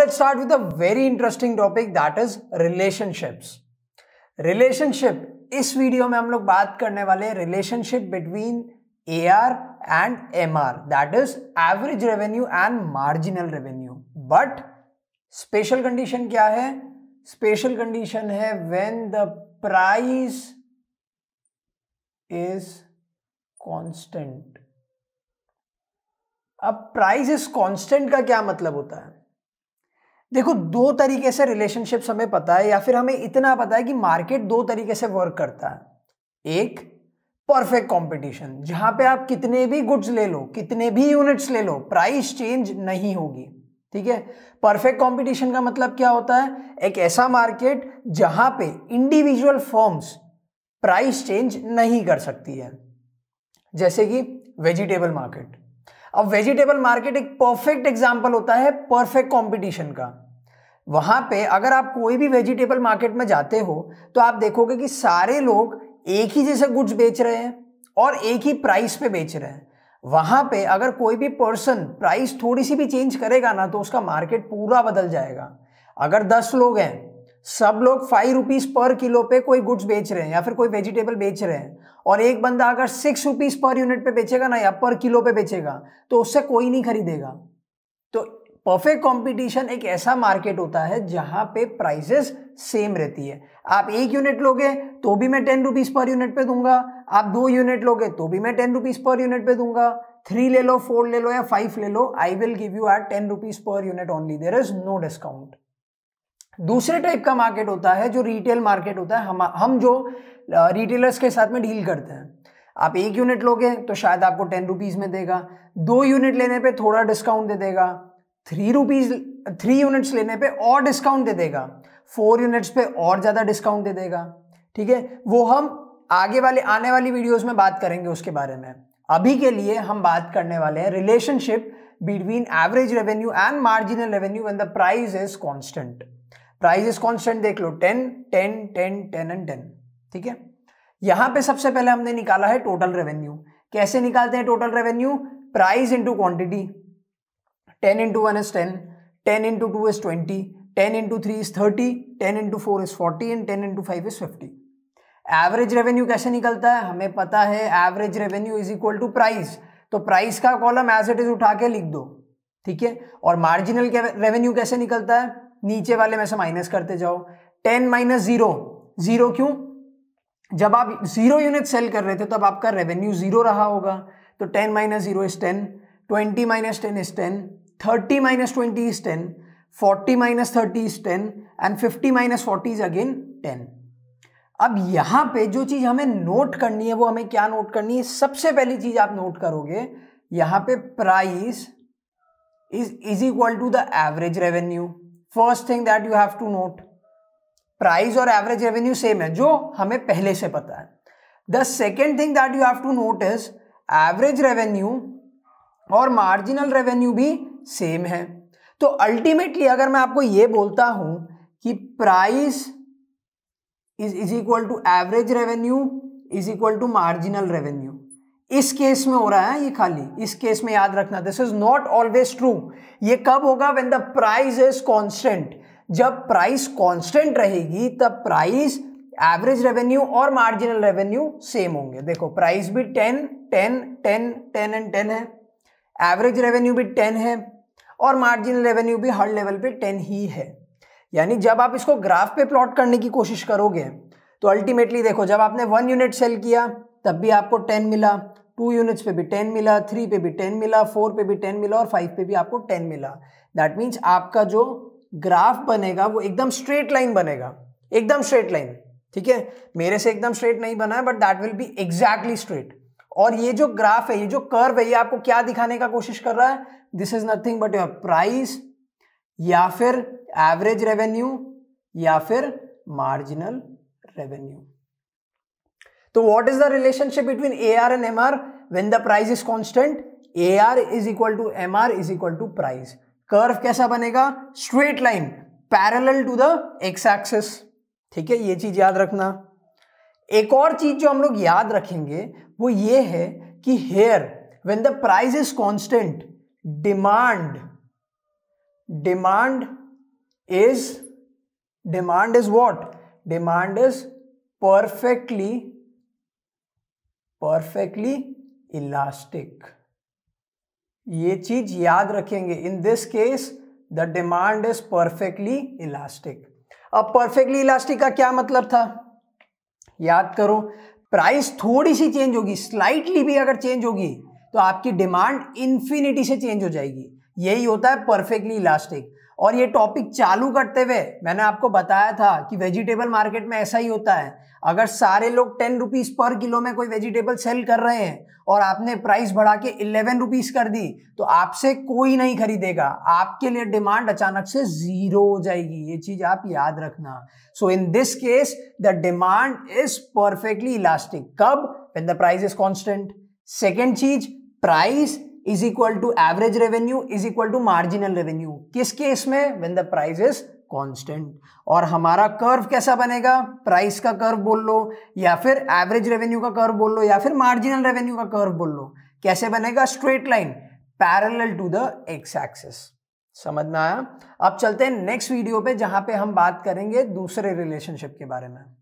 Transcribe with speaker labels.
Speaker 1: let's start with a very interesting topic that is relationships. Relationship इस video में हम लोग बात करने वाले relationship between A R and M R that is average revenue and marginal revenue but special condition क्या है special condition है when the price is constant अब प्राइस इज कॉन्स्टेंट का क्या मतलब होता है देखो दो तरीके से रिलेशनशिप हमें पता है या फिर हमें इतना पता है कि मार्केट दो तरीके से वर्क करता है एक परफेक्ट कंपटीशन जहां पे आप कितने भी गुड्स ले लो कितने भी यूनिट्स ले लो प्राइस चेंज नहीं होगी ठीक है परफेक्ट कंपटीशन का मतलब क्या होता है एक ऐसा मार्केट जहां पे इंडिविजुअल फॉर्म्स प्राइस चेंज नहीं कर सकती है जैसे कि वेजिटेबल मार्केट अब वेजिटेबल मार्केट एक परफेक्ट एग्जाम्पल होता है परफेक्ट कंपटीशन का वहाँ पे अगर आप कोई भी वेजिटेबल मार्केट में जाते हो तो आप देखोगे कि सारे लोग एक ही जैसे गुड्स बेच रहे हैं और एक ही प्राइस पे बेच रहे हैं वहाँ पे अगर कोई भी पर्सन प्राइस थोड़ी सी भी चेंज करेगा ना तो उसका मार्केट पूरा बदल जाएगा अगर दस लोग हैं सब लोग फाइव रुपीज़ पर किलो पे कोई गुड्स बेच रहे हैं या फिर कोई वेजिटेबल बेच रहे हैं और एक बंदा अगर सिक्स रुपीज़ पर यूनिट पे बेचेगा ना या पर किलो पे बेचेगा तो उससे कोई नहीं खरीदेगा तो परफेक्ट कंपटीशन एक ऐसा मार्केट होता है जहां पे प्राइसेस सेम रहती है आप एक यूनिट लोगे तो भी मैं टेन रुपीज़ पर यूनिट पे दूंगा आप दो यूनिट लोगे तो भी मैं टेन रुपीज़ पर यूनिट पे दूंगा थ्री ले लो फोर ले लो या फाइव ले लो I will give you at ten rupees per unit only there is no discount दूसरे टाइप का मार्केट होता है जो रिटेल मार्केट होता है हम हम जो रिटेलर्स के साथ में डील करते हैं आप एक यूनिट लोगे तो शायद आपको टेन रुपीज़ में देगा दो यूनिट लेने पे थोड़ा डिस्काउंट दे देगा थ्री रुपीज थ्री यूनिट्स लेने पे और डिस्काउंट दे देगा फोर यूनिट्स पे और ज़्यादा डिस्काउंट दे देगा ठीक है वो हम आगे वाले आने वाली वीडियोस में बात करेंगे उसके बारे में अभी के लिए हम बात करने वाले हैं relationship between average revenue and marginal revenue and the price is constant price is constant देख लो ten ten ten ten and ten ठीक है यहां पे सबसे पहले हमने निकाला है टोटल रेवेन्यू कैसे निकालते हैं total revenue price into quantity ten into one is ten ten into two is twenty ten into three is thirty ten into four is forty and ten into five is fifty average revenue कैसे निकलता है हमें पता है average revenue is equal to price तो price का column as it is उठा के लिख दो ठीक है और मार्जिनल रेवेन्यू कैसे निकलता है नीचे वाले में से माइनस करते जाओ टेन माइनस जीरो जीरो क्यों जब आप जीरो यूनिट सेल कर रहे थे तब तो आपका रेवेन्यू जीरो रहा होगा तो ten minus zero is ten twenty minus ten is ten 30 minus 20 is 10, 40 minus 30 is 10 and 50 minus 40 is again 10. अब यहाँ पे जो चीज़ हमें नोट करनी है वो हमें क्या नोट करनी है सबसे पहली चीज़ आप नोट करोगे यहाँ पे price is is equal to the average revenue first thing that you have to note price और एवरेज रेवेन्यू सेम है जो हमें पहले से पता है the second thing that you have to note is average revenue और मार्जिनल रेवेन्यू भी सेम है तो अल्टीमेटली अगर मैं आपको ये बोलता हूं कि price is is equal to average revenue is equal to marginal revenue इस केस में हो रहा है ये खाली इस केस में याद रखना this is not always true ये कब होगा when the price is constant जब प्राइस कांस्टेंट रहेगी तब प्राइस एवरेज रेवेन्यू और मार्जिनल रेवेन्यू सेम होंगे देखो प्राइस भी ten ten ten ten and ten है एवरेज रेवेन्यू भी टेन है और मार्जिनल रेवेन्यू भी हर लेवल पे टेन ही है यानी जब आप इसको ग्राफ पे प्लॉट करने की कोशिश करोगे तो अल्टीमेटली देखो जब आपने वन यूनिट सेल किया तब भी आपको टेन मिला टू यूनिट्स पे भी टेन मिला थ्री पे भी टेन मिला फोर पे भी टेन मिला और फाइव पे भी आपको टेन मिला दैट मीन्स आपका जो ग्राफ बनेगा वो एकदम स्ट्रेट लाइन बनेगा एकदम स्ट्रेट लाइन ठीक है मेरे से एकदम स्ट्रेट नहीं बना है but that will be exactly straight और ये जो ग्राफ है ये जो कर्व है ये आपको क्या दिखाने का कोशिश कर रहा है this is nothing but your price या फिर एवरेज रेवेन्यू या फिर मार्जिनल रेवेन्यू तो what is the relationship between A R and M R when the price is constant A R is equal to M R is equal to price curve कैसा बनेगा straight line parallel to the X axis ठीक है ये चीज याद रखना एक और चीज जो हम लोग याद रखेंगे वो ये है कि here when the price is constant demand demand is demand is what demand is perfectly perfectly elastic ये चीज याद रखेंगे in this case the demand is perfectly elastic अब परफेक्टली इलास्टिक का क्या मतलब था याद करो प्राइस थोड़ी सी चेंज होगी स्लाइटली भी अगर चेंज होगी तो आपकी डिमांड इन्फिनिटी से चेंज हो जाएगी यही होता है परफेक्टली इलास्टिक और ये टॉपिक चालू करते हुए मैंने आपको बताया था कि वेजिटेबल मार्केट में ऐसा ही होता है अगर सारे लोग टेन रुपीज़ पर किलो में कोई वेजिटेबल सेल कर रहे हैं और आपने प्राइस बढ़ा के इलेवन रुपीज़ कर दी तो आपसे कोई नहीं खरीदेगा आपके लिए डिमांड अचानक से ज़ीरो हो जाएगी ये चीज़ आप याद रखना so in this case the demand is perfectly elastic कब when the price is constant second चीज price is equal to average revenue is equal to marginal revenue किस केस में when the price is constant और हमारा curve कैसा बनेगा price का curve बोल लो या फिर एवरेज रेवेन्यू का कर्व बोल लो या फिर मार्जिनल रेवेन्यू का कर्व बोल लो कैसे बनेगा straight line parallel to the X axis समझ में आया अब चलते हैं नेक्स्ट वीडियो पे जहां पे हम बात करेंगे दूसरे रिलेशनशिप के बारे में